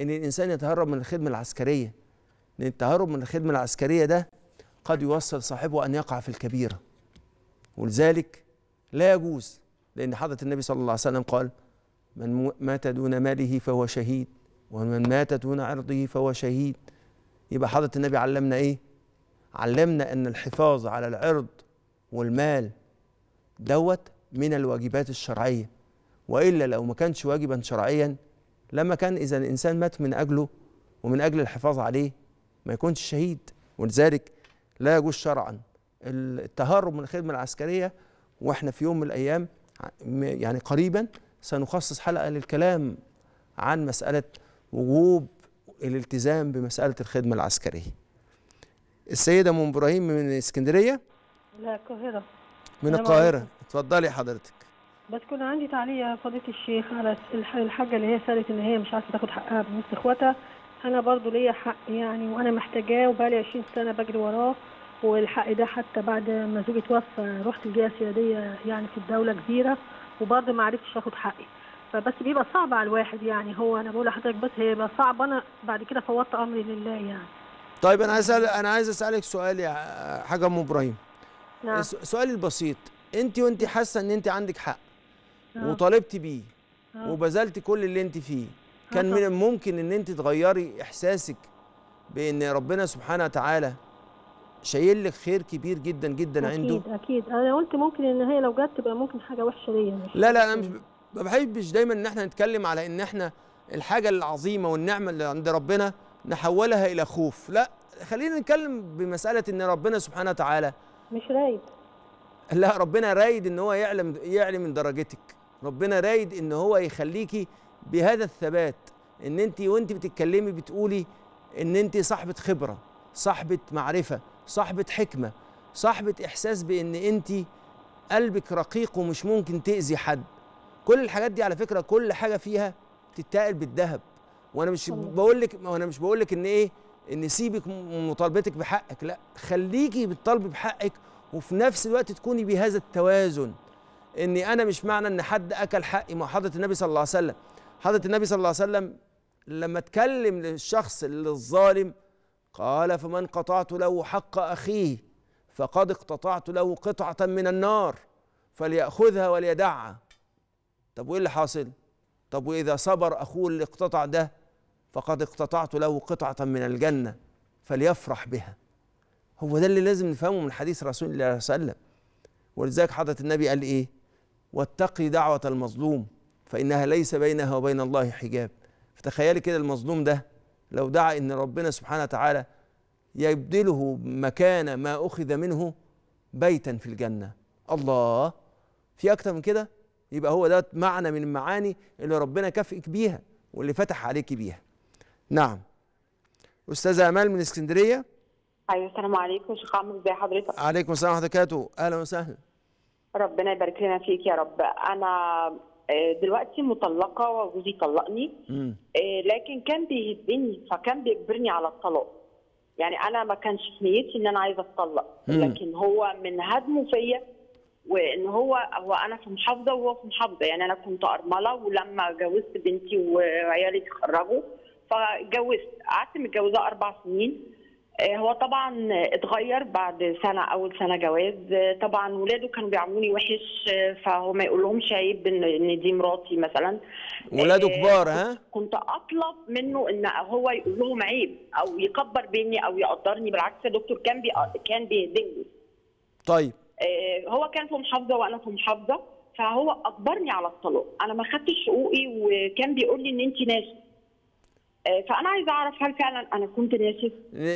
[SPEAKER 1] ان الانسان يتهرب من الخدمه العسكريه لان التهرب من الخدمه العسكريه ده قد يوصل صاحبه ان يقع في الكبيره ولذلك لا يجوز لان حضره النبي صلى الله عليه وسلم قال من مات دون ماله فهو شهيد ومن مات دون عرضه فهو شهيد يبقى حضره النبي علمنا ايه علمنا ان الحفاظ على العرض والمال دوت من الواجبات الشرعيه والا لو ما كانش واجبا شرعيا لما كان اذا الانسان مات من اجله ومن اجل الحفاظ عليه ما يكونش شهيد ولذلك لا يجوز شرعا التهرب من الخدمه العسكريه واحنا في يوم من الايام يعني قريبا سنخصص حلقه للكلام عن مساله وجوب الالتزام بمساله الخدمه العسكريه. السيده ام ابراهيم من اسكندريه؟
[SPEAKER 2] لا القاهره
[SPEAKER 3] من القاهره
[SPEAKER 1] اتفضلي حضرتك.
[SPEAKER 3] بس كنا عندي تعليق يا فضيله الشيخ على الحاجه اللي هي سالت ان هي مش عارفه تاخد حقها بنص اخواتها انا برضو ليا حق يعني وانا محتاجاه وبقالي 20 سنه بجري وراه والحق ده حتى بعد ما زوجي توفى رحت الجهه السياديه يعني في الدوله كبيره وبرضه ما عرفتش اخد حقي فبس بيبقى صعب على الواحد يعني هو انا بقول لحضرتك بس هيبقى صعب انا بعد كده فوضت امري لله يعني
[SPEAKER 1] طيب انا عايز انا عايز اسالك سؤال يا حاجه ام ابراهيم نعم سؤالي البسيط انت وانت حاسه ان انت عندك حق آه. وطالبت بيه آه. وبذلت كل اللي انت فيه كان آه. من الممكن ان انت تغيري احساسك بان ربنا سبحانه وتعالى شايل لك خير كبير جدا جدا أكيد عنده اكيد
[SPEAKER 3] اكيد انا قلت ممكن ان هي لو جت تبقى ممكن حاجه وحشه ليا لا لا انا مش
[SPEAKER 1] ما بحبش دايما ان احنا نتكلم على ان احنا الحاجه العظيمه والنعمه اللي عند ربنا نحولها الى خوف لا خلينا نتكلم بمساله ان ربنا سبحانه وتعالى مش رايد لا ربنا رايد ان هو يعلم يعلم من درجتك ربنا رايد ان هو يخليكي بهذا الثبات ان انت وانت بتتكلمي بتقولي ان انت صاحبه خبره صاحبه معرفه صاحبه حكمه صاحبه احساس بان انت قلبك رقيق ومش ممكن تاذي حد كل الحاجات دي على فكره كل حاجه فيها بتتاقل بالذهب وانا مش بقول لك وانا مش بقول لك ان ايه ان سيبك مطالبتك بحقك لا خليكي بتطالبي بحقك وفي نفس الوقت تكوني بهذا التوازن اني انا مش معنى ان حد اكل حقي ما حضره النبي صلى الله عليه وسلم حضره النبي صلى الله عليه وسلم لما اتكلم للشخص الظالم قال فمن قطعت له حق اخيه فقد اقتطعت له قطعه من النار فلياخذها وليدعها طب وايه اللي حاصل طب واذا صبر اخوه اللي اقتطع ده فقد اقتطعت له قطعه من الجنه فليفرح بها هو ده اللي لازم نفهمه من حديث رسول الله صلى الله عليه وسلم ولذلك حضره النبي قال ايه واتقي دعوة المظلوم فإنها ليس بينها وبين الله حجاب فتخيلي كده المظلوم ده لو دعا إن ربنا سبحانه وتعالى يبدله مكان ما أخذ منه بيتا في الجنة الله في أكتر من كده يبقى هو ده معنى من المعاني اللي ربنا كافئك بيها واللي فتح عليك بيها نعم أستاذة أمال من اسكندرية
[SPEAKER 4] أيوة السلام عليكم شيخ عمرو إزي حضرتك
[SPEAKER 1] عليكم السلام ورحمة الله وبركاته أهلا وسهلا
[SPEAKER 4] ربنا يبارك لنا فيك يا رب انا آه، دلوقتي مطلقه وجوزي طلقني آه، لكن كان بيهدني فكان بيجبرني على الطلاق يعني انا ما كانش في نيتي ان انا عايزه اتطلق لكن هو من هدمه فيا وان هو هو انا في محافظه وهو في محافظه يعني انا كنت ارمله ولما جوزت بنتي وعيالي اتخرجوا فاتجوزت قعدت متجوزه اربع سنين آه، هو طبعا اتغير بعد سنه اول سنه جواز آه، طبعا ولاده كانوا بيعاملوني وحش آه، فهو ما لهمش عيب ان دي مراتي مثلا
[SPEAKER 1] ولاده كبار ها
[SPEAKER 4] كنت اطلب منه ان هو يقول لهم عيب او يكبر بيني او يقدرني بالعكس يا دكتور كان بي كان بيهدني طيب هو كان في محافظه وانا في محافظه فهو اجبرني على الطلاق انا ما خدتش حقوقي وكان بيقول لي ان انت ناس آه، فانا عايزه اعرف هل فعلا انا كنت ناشف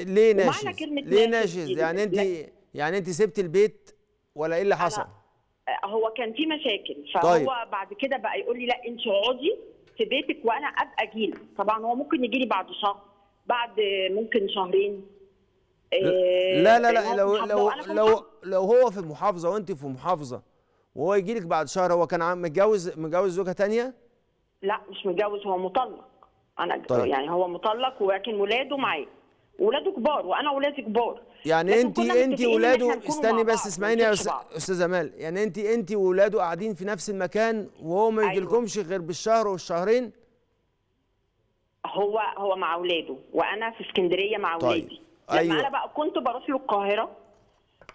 [SPEAKER 1] ليه ناشف ليه ناشف يعني انت يعني انت سبت البيت ولا ايه اللي حصل آه،
[SPEAKER 4] هو كان في مشاكل فهو طيب. بعد كده بقى يقول لي لا انت اقعدي في بيتك وانا ابقى اجي طبعا هو ممكن يجي لي بعد شهر بعد ممكن شهرين لا آه، لا لا لو لو لو
[SPEAKER 1] لو هو في محافظه وانت في محافظه وهو يجي لك بعد شهر هو كان متجوز متجوز زوجه ثانيه لا مش متجوز هو
[SPEAKER 4] مطلق انا طيب. يعني هو مطلق ولكن ولاده معاه ولاده كبار وانا ولادي كبار
[SPEAKER 1] يعني انت انت ولاده استني بس اسمعيني يا استاذه امال يعني انت انت وولاده قاعدين في نفس المكان وهو ما أيوه. يجيلكمش غير بالشهر والشهرين
[SPEAKER 4] هو هو مع اولاده وانا في اسكندريه مع طيب. لما أيوة. انا بقى كنت بروح له القاهره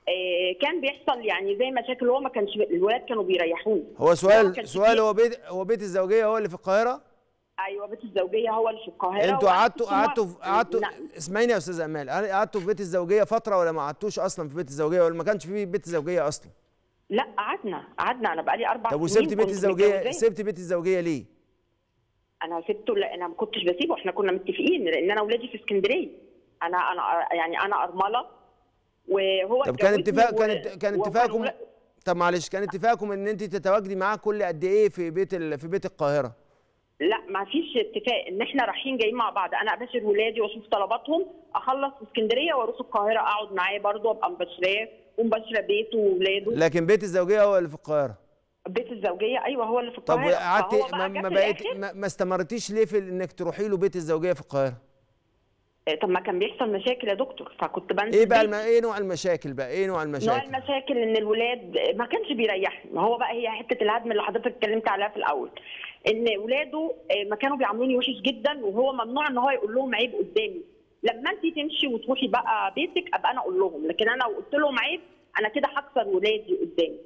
[SPEAKER 4] آه، كان بيحصل يعني زي مشاكل هو ما كانش الولاد
[SPEAKER 1] كانوا بيريحوني هو سؤال هو سؤال هو بيت هو بيت الزوجيه هو اللي في القاهره
[SPEAKER 4] ايوه بيت الزوجيه هو اللي في القاهره انتوا قعدتوا قعدتوا قعدتوا نعم.
[SPEAKER 1] اسمعيني يا استاذه امال قعدتوا في بيت الزوجيه فتره ولا ما قعدتوش اصلا في بيت الزوجيه ولا ما كانش في بيت الزوجيه اصلا لا قعدنا
[SPEAKER 4] قعدنا انا بقالي اربع سنين طب وسبت بيت الزوجيه سبت
[SPEAKER 1] بيت الزوجيه ليه
[SPEAKER 4] انا سبته لا انا ما كنتش بسيبه احنا كنا متفقين لان انا اولادي في اسكندريه انا انا يعني انا
[SPEAKER 1] ارمله وهو
[SPEAKER 4] طب كان اتفاق و... كان
[SPEAKER 1] كان اتفاقكم طب معلش كان اتفاقكم ان انت تتواجدي معاه كل قد ايه في بيت ال... في بيت القاهره لا ما فيش
[SPEAKER 4] اتفاق ان احنا رايحين جايين مع بعض انا اباشر ولادي واشوف طلباتهم اخلص اسكندريه واروح القاهره اقعد معاه برضه ابقى مبشراه ومبشره بيته واولاده لكن بيت
[SPEAKER 1] الزوجيه هو اللي في القاهره
[SPEAKER 4] بيت الزوجيه ايوه هو اللي في القاهره طب قعدتي ما, ما بقيت
[SPEAKER 1] ما, ما استمرتيش ليه في انك تروحي له بيت الزوجيه في القاهره إيه، طب ما كان بيحصل مشاكل يا دكتور فكنت بنزل ايه بقى الم... ايه نوع المشاكل بقى ايه نوع المشاكل نوع
[SPEAKER 4] المشاكل ان الولاد ما كانش بيريحني ما هو بقى هي حته الهدم اللي حضرتك اتكلمت عليها في الاول ان اولاده آه، ما كانوا بيعاملوني وحش جدا وهو ممنوع ان هو يقول لهم عيب قدامي لما انت تمشي وتروحي بقى بيتك ابقى انا اقول لهم لكن انا لو قلت لهم عيب انا كده هكسر ولادي قدامك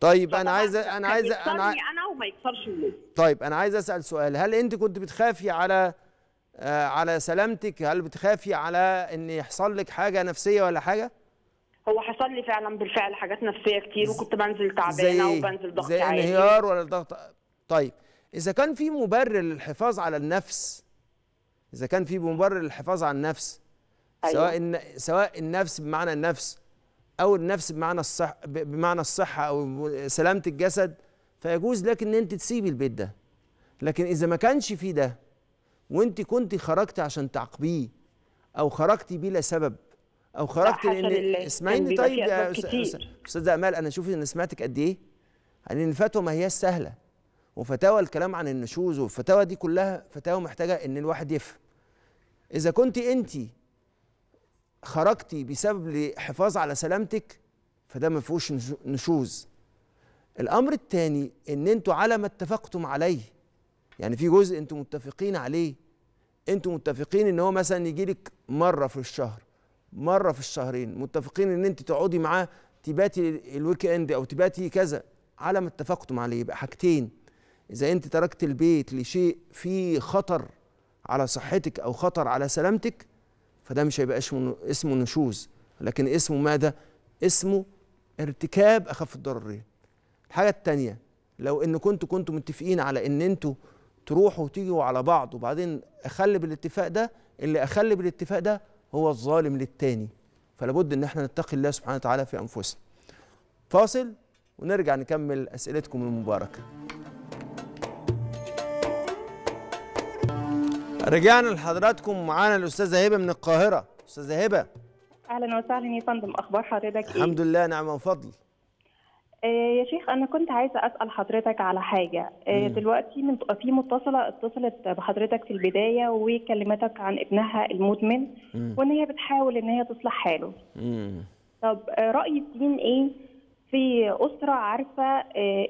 [SPEAKER 1] طيب انا عايز انا عايز انا
[SPEAKER 4] انا وما يكسرش ولادي
[SPEAKER 1] طيب انا عايز اسال سؤال هل انت كنت بتخافي على آه على سلامتك هل بتخافي على ان يحصل لك حاجه نفسيه ولا حاجه
[SPEAKER 4] هو حصل لي فعلا بالفعل حاجات نفسيه كتير وكنت بنزل تعبانه وبنزل ضغط عالي زي انهيار
[SPEAKER 1] ولا ضغط طيب إذا كان في مبرر للحفاظ على النفس إذا كان في مبرر للحفاظ على النفس سواء أيوه. سواء النفس بمعنى النفس أو النفس بمعنى الصح بمعنى الصحة أو سلامة الجسد فيجوز لك إن أنت تسيبي البيت ده لكن إذا ما كانش في ده وأنت كنت خرجت عشان تعاقبيه أو خرجتي بلا سبب او خرجت لان اسمعيني طيب يا استاذه امال انا شوفي أنا سمعتك قد ايه يعني الفتوى ما هي سهله وفتاوى الكلام عن النشوز والفتاوى دي كلها فتاوى محتاجه ان الواحد يفهم اذا كنت انت خرجتي بسبب الحفاظ على سلامتك فده ما فيهوش نشوز الامر الثاني ان انتوا على ما اتفقتم عليه يعني في جزء انتوا متفقين عليه انتوا متفقين ان هو مثلا يجي لك مره في الشهر مره في الشهرين متفقين ان انت تقعدي معاه تباتي الويك اند او تباتي كذا على ما اتفقتم عليه يبقى حاجتين إذا أنت تركت البيت لشيء فيه خطر على صحتك أو خطر على سلامتك فده مش هيبقى اسمه اسمه نشوز لكن اسمه ماذا؟ اسمه ارتكاب أخف الضررين. الحاجة الثانيه لو إن كنتوا كنتوا متفقين على إن أنتوا تروحوا وتيجوا على بعض وبعدين أخل بالاتفاق ده اللي أخل بالاتفاق ده هو الظالم للتاني فلا بد إن احنا نتقي الله سبحانه وتعالى في أنفسنا. فاصل ونرجع نكمل أسئلتكم المباركة. رجعنا لحضراتكم معانا الاستاذه هبه من القاهره استاذه هبه
[SPEAKER 3] اهلا وسهلا يا فندم اخبار حضرتك ايه الحمد
[SPEAKER 1] لله نعم وفضل
[SPEAKER 3] آه، يا شيخ انا كنت عايزه اسال حضرتك على حاجه آه، دلوقتي من في متصله اتصلت بحضرتك في البدايه وكلمتك عن ابنها المدمن وان هي بتحاول ان هي تصلح حاله مم. طب آه، راي الدين ايه في اسره عارفه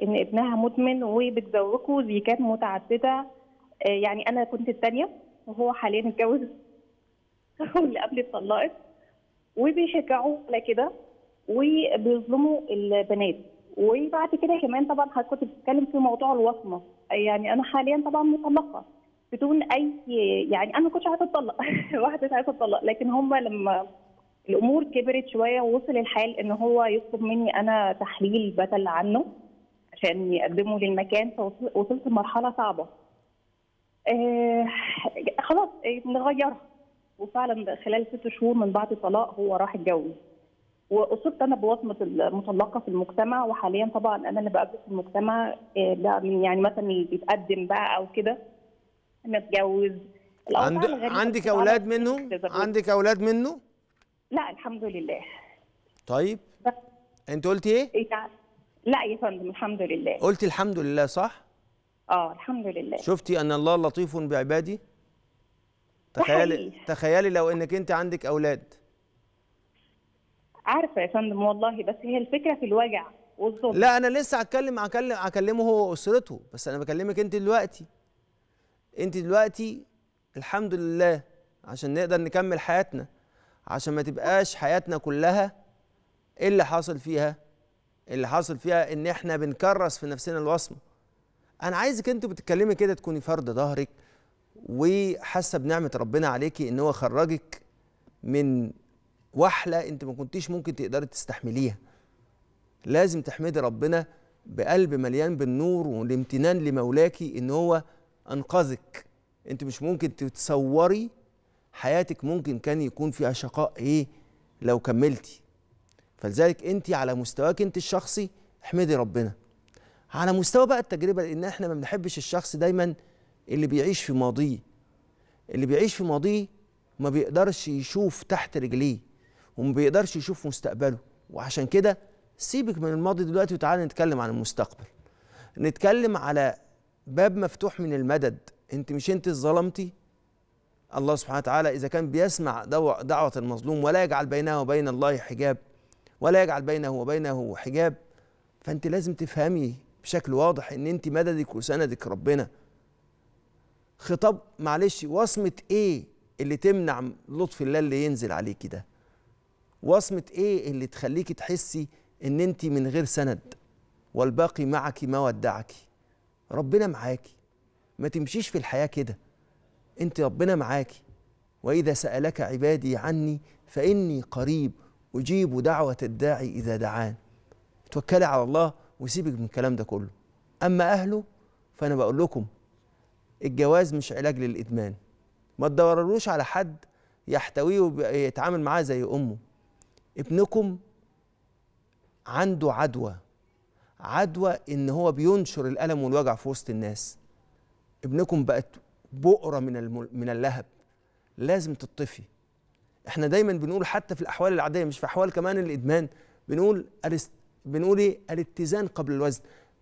[SPEAKER 3] ان ابنها مدمن وبتزوجه زيجات متعدده آه، يعني انا كنت الثانيه وهو حاليا اتجوز واللي قبل اتطلقت وبيشجعوا على كده وبيظلموا البنات وبعد كده كمان طبعا حضرتك كنت بتتكلم في موضوع الوصمه يعني انا حاليا طبعا مطلقه بدون اي يعني انا ما كنتش عايزه اتطلق واحده مش عايزه اتطلق لكن هم لما الامور كبرت شويه ووصل الحال ان هو يطلب مني انا تحليل بدل عنه عشان يقدمه للمكان فوصلت لمرحله صعبه آه خلاص آه، نغيرها وفعلا خلال ست شهور من بعد الطلاق هو راح اتجوز واصبت انا بوصمه المطلقه في المجتمع وحاليا طبعا انا اللي بقابل في المجتمع آه، ده من يعني مثلا اللي بيتقدم بقى او كده
[SPEAKER 4] اتجوز
[SPEAKER 1] عند... عندك اولاد منه عندك اولاد منه لا
[SPEAKER 4] الحمد لله
[SPEAKER 1] طيب انت قلتي ايه,
[SPEAKER 4] إيه، لا يا فندم
[SPEAKER 3] الحمد لله قلتي
[SPEAKER 1] الحمد لله صح
[SPEAKER 3] اه الحمد لله
[SPEAKER 1] شفتي ان الله لطيف بعبادي تخيلي تخيلي لو انك انت عندك اولاد
[SPEAKER 3] عارفه يا فندم والله بس هي الفكره في الوجع والظلم لا انا
[SPEAKER 1] لسه هتكلم هكلم هكلمه اسرته بس انا بكلمك انت دلوقتي انت دلوقتي الحمد لله عشان نقدر نكمل حياتنا عشان ما تبقاش حياتنا كلها ايه اللي حاصل فيها اللي حاصل فيها ان احنا بنكرس في نفسنا الوصمه انا عايزك انت بتتكلمي كده تكوني فرد ظهرك وحاسه بنعمه ربنا عليكي ان هو خرجك من وحله انت ما كنتيش ممكن تقدري تستحمليها لازم تحمدي ربنا بقلب مليان بالنور والامتنان لمولاكي ان هو انقذك انت مش ممكن تتصوري حياتك ممكن كان يكون فيها شقاء ايه لو كملتي فلذلك انت على مستواك انت الشخصي احمدي ربنا على مستوى بقى التجربه لان احنا ما بنحبش الشخص دايما اللي بيعيش في ماضيه اللي بيعيش في ماضيه ما بيقدرش يشوف تحت رجليه وما بيقدرش يشوف مستقبله وعشان كده سيبك من الماضي دلوقتي وتعالى نتكلم عن المستقبل نتكلم على باب مفتوح من المدد انت مش انت ظلمتي الله سبحانه وتعالى اذا كان بيسمع دعوه المظلوم ولا يجعل بينها وبين الله حجاب ولا يجعل بينه وبينه حجاب فانت لازم تفهمي بشكل واضح ان انت مددك وسندك ربنا خطاب معلش وصمه ايه اللي تمنع لطف الله اللي ينزل عليكي ده وصمه ايه اللي تخليكي تحسي ان انت من غير سند والباقي معك ما ودعك ربنا معاكي ما تمشيش في الحياه كده انت ربنا معاكي واذا سالك عبادي عني فاني قريب اجيب دعوه الداعي اذا دعان توكلي على الله وسيبك من الكلام ده كله اما اهله فانا بقول لكم الجواز مش علاج للادمان ما تدورلوش على حد يحتويه ويتعامل معاه زي امه ابنكم عنده عدوى عدوى ان هو بينشر الالم والوجع في وسط الناس ابنكم بقت بؤره من من اللهب لازم تطفي احنا دايما بنقول حتى في الاحوال العاديه مش في احوال كمان الادمان بنقول بنقول ايه الاتزان قبل الوزن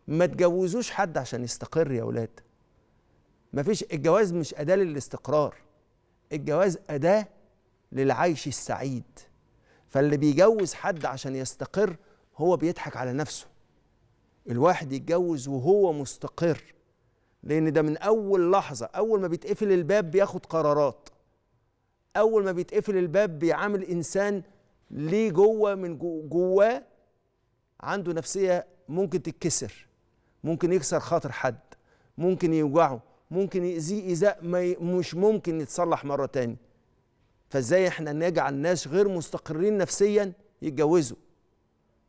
[SPEAKER 1] ما تجوزوش حد عشان يستقر يا اولاد ما فيش الجواز مش اداه للاستقرار الجواز اداه للعيش السعيد فاللي بيجوز حد عشان يستقر هو بيضحك على نفسه الواحد يتجوز وهو مستقر لان ده من اول لحظه اول ما بيتقفل الباب بياخد قرارات اول ما بيتقفل الباب بيعامل انسان ليه جوه من جواه عنده نفسيه ممكن تتكسر ممكن يكسر خاطر حد ممكن يوجعه ممكن يأذيه إيذاء مش ممكن يتصلح مرة تاني فازاي احنا نجعل ناس غير مستقرين نفسيا يتجوزوا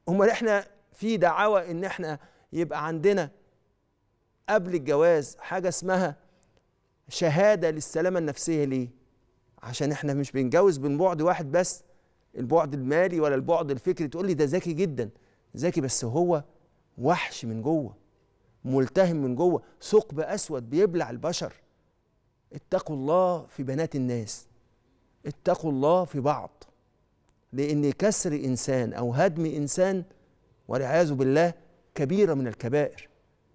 [SPEAKER 1] امال احنا في دعاوى ان احنا يبقى عندنا قبل الجواز حاجه اسمها شهاده للسلامه النفسيه ليه عشان احنا مش بنجوز من بعد واحد بس البعد المالي ولا البعد الفكري تقول لي ده ذكي جدا ذكي بس هو وحش من جوه ملتهم من جوه ثقب اسود بيبلع البشر اتقوا الله في بنات الناس اتقوا الله في بعض لان كسر انسان او هدم انسان والعياذ بالله كبيره من الكبائر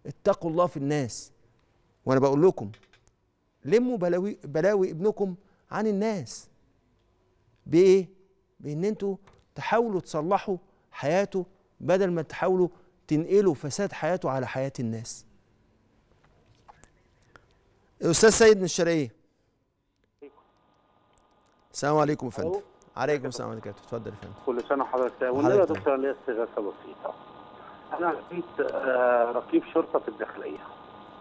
[SPEAKER 1] اتقوا الله في الناس وانا بقول لكم لموا بلاوي, بلاوي ابنكم عن الناس بايه بان انتوا تحاولوا تصلحوا حياته بدل ما تحاولوا تنقلوا فساد حياته على حياة الناس أستاذ سيد من الشرقية السلام عليكم يا فندم عليكم السلام عليكم اتفضل يا فندم
[SPEAKER 3] كل سنه وحضرتك طيب والنبي يا دكتور ليا استغاثه بسيطه انا كنت آه،
[SPEAKER 1] رقيب شرطه في الداخليه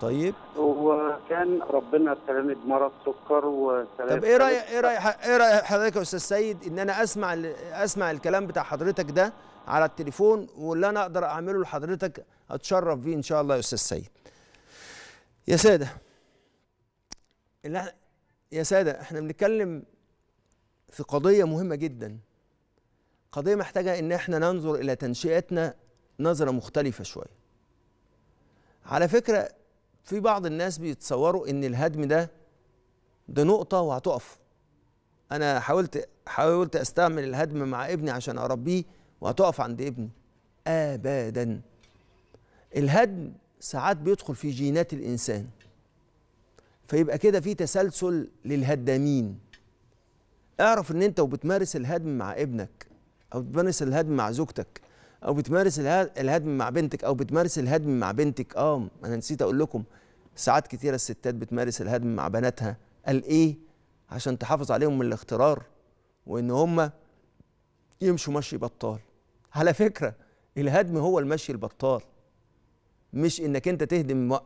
[SPEAKER 1] طيب وكان ربنا ابتلاني بمرض سكر وسلام طب ايه راي ايه راي ايه راي حضرتك يا استاذ سيد ان انا اسمع اسمع الكلام بتاع حضرتك ده على التليفون واللي انا اقدر اعمله لحضرتك اتشرف بيه ان شاء الله يا استاذ سيد يا ساده اللي احنا يا ساده احنا بنتكلم في قضيه مهمه جدا قضيه محتاجه ان احنا ننظر الى تنشئتنا نظره مختلفه شويه على فكره في بعض الناس بيتصوروا ان الهدم ده ده نقطه وهتقف انا حاولت حاولت استعمل الهدم مع ابني عشان اربيه وهتقف عند ابني ابدا الهدم ساعات بيدخل في جينات الانسان فيبقى كده في تسلسل للهدامين اعرف ان انت وبتمارس الهدم مع ابنك او بتمارس الهدم مع زوجتك او بتمارس الهدم مع بنتك او بتمارس الهدم مع بنتك اه انا نسيت اقول لكم ساعات كتيره الستات بتمارس الهدم مع بناتها قال ايه عشان تحافظ عليهم من الاخترار وان هم يمشوا مشي بطال على فكرة الهدم هو المشي البطال مش انك انت تهدم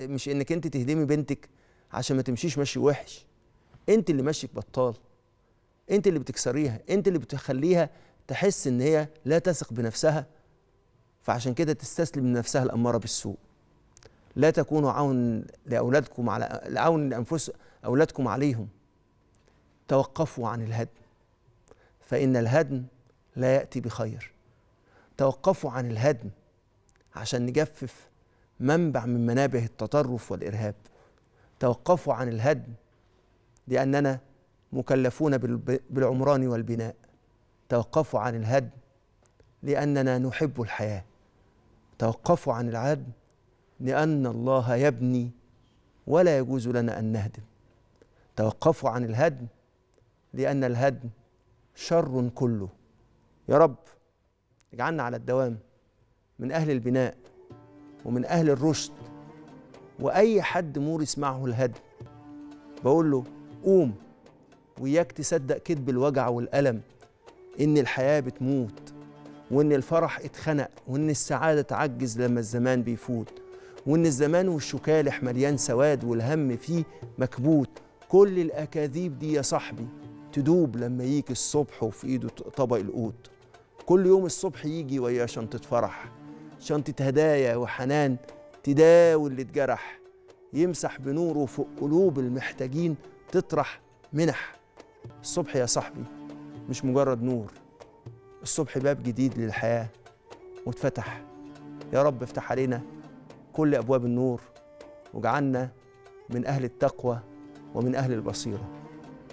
[SPEAKER 1] مش انك انت تهدمي بنتك عشان ما تمشيش مشي وحش انت اللي مشيك بطال انت اللي بتكسريها انت اللي بتخليها تحس ان هي لا تثق بنفسها فعشان كده تستسلم لنفسها الاماره بالسوء لا تكونوا عون لاولادكم على عون لانفس اولادكم عليهم توقفوا عن الهدم فإن الهدم لا يأتي بخير توقفوا عن الهدم عشان نجفف منبع من منابع التطرف والإرهاب توقفوا عن الهدم لأننا مكلفون بالعمران والبناء توقفوا عن الهدم لأننا نحب الحياة توقفوا عن العدم لأن الله يبني ولا يجوز لنا أن نهدم توقفوا عن الهدم لأن الهدم شر كله يا رب اجعلنا على الدوام من أهل البناء ومن أهل الرشد وأي حد مورس معه الهدم بقول له قوم وإياك تصدق كذب الوجع والألم إن الحياة بتموت وإن الفرح اتخنق وإن السعادة تعجز لما الزمان بيفوت وإن الزمان والشكالح مليان سواد والهم فيه مكبوت كل الأكاذيب دي يا صاحبي تدوب لما يجي الصبح وفي ايده طبق القوت كل يوم الصبح يجي وياه شنطة فرح شنطة هدايا وحنان تداوي اللي اتجرح يمسح بنوره فوق قلوب المحتاجين تطرح منح الصبح يا صاحبي مش مجرد نور الصبح باب جديد للحياة واتفتح يا رب افتح علينا كل أبواب النور واجعلنا من أهل التقوى ومن أهل البصيره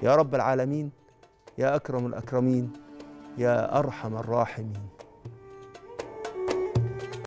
[SPEAKER 1] يا رب العالمين يا أكرم الأكرمين يا أرحم الراحمين